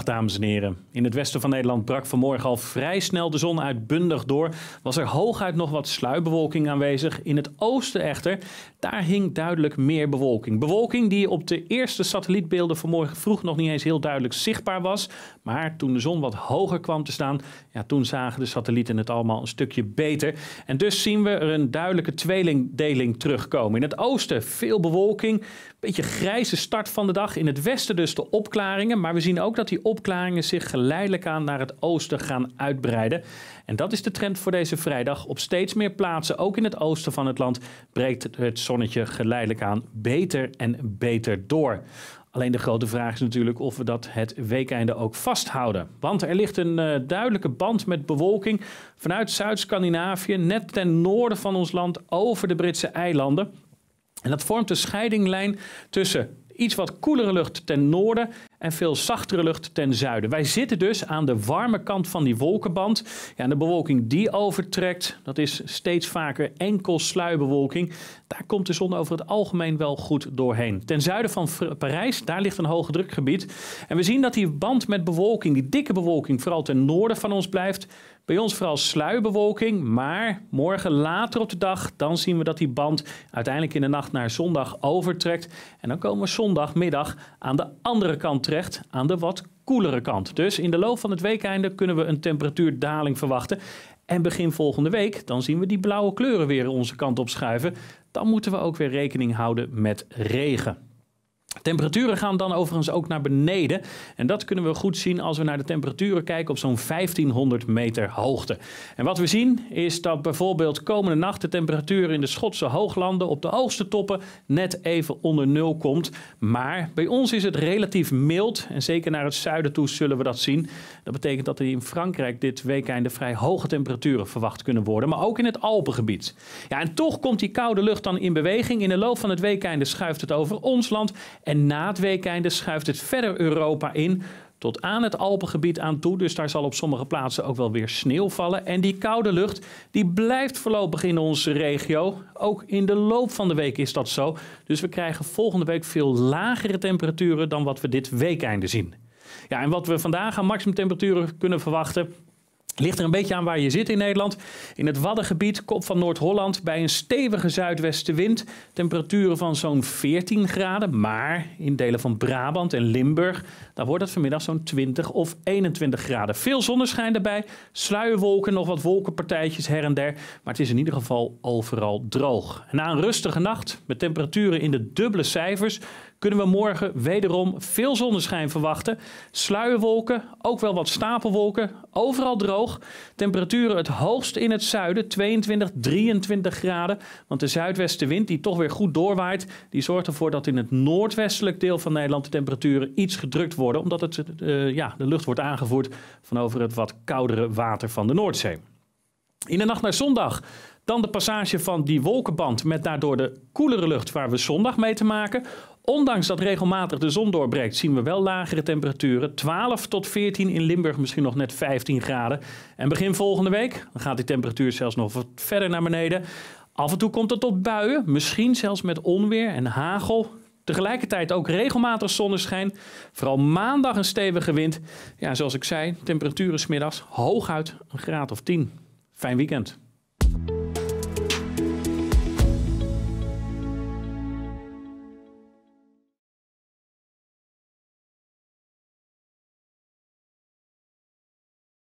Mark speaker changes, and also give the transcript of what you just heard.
Speaker 1: dames en heren. In het westen van Nederland brak vanmorgen al vrij snel de zon uitbundig door. Was er hooguit nog wat sluipbewolking aanwezig. In het oosten echter, daar hing duidelijk meer bewolking. Bewolking die op de eerste satellietbeelden vanmorgen vroeg nog niet eens heel duidelijk zichtbaar was. Maar toen de zon wat hoger kwam te staan, ja, toen zagen de satellieten het allemaal een stukje beter. En dus zien we er een duidelijke tweelingdeling terugkomen. In het oosten veel bewolking, een beetje grijze start van de dag. In het westen dus de opklaringen. Maar we zien ook dat die opklaringen zich geleidelijk aan naar het oosten gaan uitbreiden. En dat is de trend voor deze vrijdag. Op steeds meer plaatsen, ook in het oosten van het land, breekt het zonnetje geleidelijk aan beter en beter door. Alleen de grote vraag is natuurlijk of we dat het weekende ook vasthouden. Want er ligt een eh, duidelijke band met bewolking vanuit Zuid-Scandinavië, net ten noorden van ons land, over de Britse eilanden. En dat vormt de scheidinglijn tussen Iets wat koelere lucht ten noorden en veel zachtere lucht ten zuiden. Wij zitten dus aan de warme kant van die wolkenband. Ja, de bewolking die overtrekt, dat is steeds vaker enkel sluierbewolking. Daar komt de zon over het algemeen wel goed doorheen. Ten zuiden van Parijs, daar ligt een hoge drukgebied. En we zien dat die band met bewolking, die dikke bewolking, vooral ten noorden van ons blijft. Bij ons vooral sluierbewolking, maar morgen later op de dag dan zien we dat die band uiteindelijk in de nacht naar zondag overtrekt. En dan komen we zondagmiddag aan de andere kant terecht, aan de wat koelere kant. Dus in de loop van het weekende kunnen we een temperatuurdaling verwachten. En begin volgende week, dan zien we die blauwe kleuren weer onze kant op schuiven. Dan moeten we ook weer rekening houden met regen. Temperaturen gaan dan overigens ook naar beneden. En dat kunnen we goed zien als we naar de temperaturen kijken op zo'n 1500 meter hoogte. En wat we zien is dat bijvoorbeeld komende nacht de temperatuur in de Schotse hooglanden op de hoogste toppen net even onder nul komt. Maar bij ons is het relatief mild. En zeker naar het zuiden toe zullen we dat zien. Dat betekent dat er in Frankrijk dit weekende vrij hoge temperaturen verwacht kunnen worden. Maar ook in het Alpengebied. Ja, en toch komt die koude lucht dan in beweging. In de loop van het weekende schuift het over ons land. En na het weekeinde schuift het verder Europa in tot aan het Alpengebied aan toe. Dus daar zal op sommige plaatsen ook wel weer sneeuw vallen. En die koude lucht die blijft voorlopig in onze regio. Ook in de loop van de week is dat zo. Dus we krijgen volgende week veel lagere temperaturen dan wat we dit weekeinde zien. Ja, en wat we vandaag aan maximumtemperaturen kunnen verwachten, Ligt er een beetje aan waar je zit in Nederland. In het Waddengebied, kop van Noord-Holland, bij een stevige zuidwestenwind. Temperaturen van zo'n 14 graden. Maar in delen van Brabant en Limburg, daar wordt het vanmiddag zo'n 20 of 21 graden. Veel zonneschijn daarbij. Sluierwolken, nog wat wolkenpartijtjes her en der. Maar het is in ieder geval overal droog. na een rustige nacht, met temperaturen in de dubbele cijfers, kunnen we morgen wederom veel zonneschijn verwachten. Sluierwolken, ook wel wat stapelwolken, overal droog. Temperaturen het hoogst in het zuiden, 22, 23 graden. Want de zuidwestenwind, die toch weer goed doorwaait, die zorgt ervoor dat in het noordwestelijk deel van Nederland de temperaturen iets gedrukt worden. Omdat het, eh, ja, de lucht wordt aangevoerd van over het wat koudere water van de Noordzee. In de nacht naar zondag dan de passage van die wolkenband met daardoor de koelere lucht waar we zondag mee te maken. Ondanks dat regelmatig de zon doorbreekt, zien we wel lagere temperaturen. 12 tot 14 in Limburg, misschien nog net 15 graden. En begin volgende week gaat die temperatuur zelfs nog wat verder naar beneden. Af en toe komt het tot buien, misschien zelfs met onweer en hagel. Tegelijkertijd ook regelmatig zonneschijn. Vooral maandag een stevige wind. Ja, zoals ik zei, temperaturen smiddags hooguit een graad of 10. Fijn weekend.